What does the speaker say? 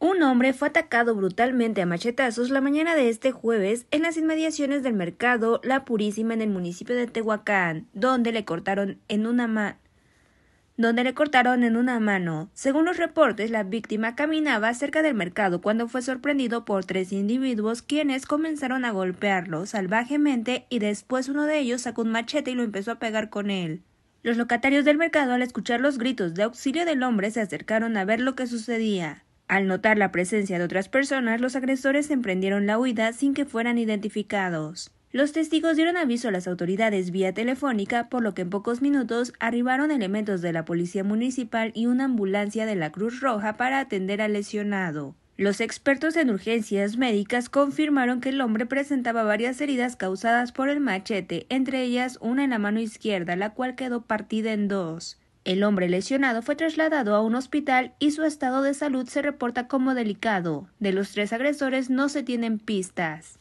Un hombre fue atacado brutalmente a machetazos la mañana de este jueves en las inmediaciones del mercado La Purísima en el municipio de Tehuacán, donde le cortaron en una mano donde le cortaron en una mano. Según los reportes, la víctima caminaba cerca del mercado cuando fue sorprendido por tres individuos quienes comenzaron a golpearlo salvajemente y después uno de ellos sacó un machete y lo empezó a pegar con él. Los locatarios del mercado al escuchar los gritos de auxilio del hombre se acercaron a ver lo que sucedía. Al notar la presencia de otras personas, los agresores emprendieron la huida sin que fueran identificados. Los testigos dieron aviso a las autoridades vía telefónica, por lo que en pocos minutos arribaron elementos de la Policía Municipal y una ambulancia de la Cruz Roja para atender al lesionado. Los expertos en urgencias médicas confirmaron que el hombre presentaba varias heridas causadas por el machete, entre ellas una en la mano izquierda, la cual quedó partida en dos. El hombre lesionado fue trasladado a un hospital y su estado de salud se reporta como delicado. De los tres agresores no se tienen pistas.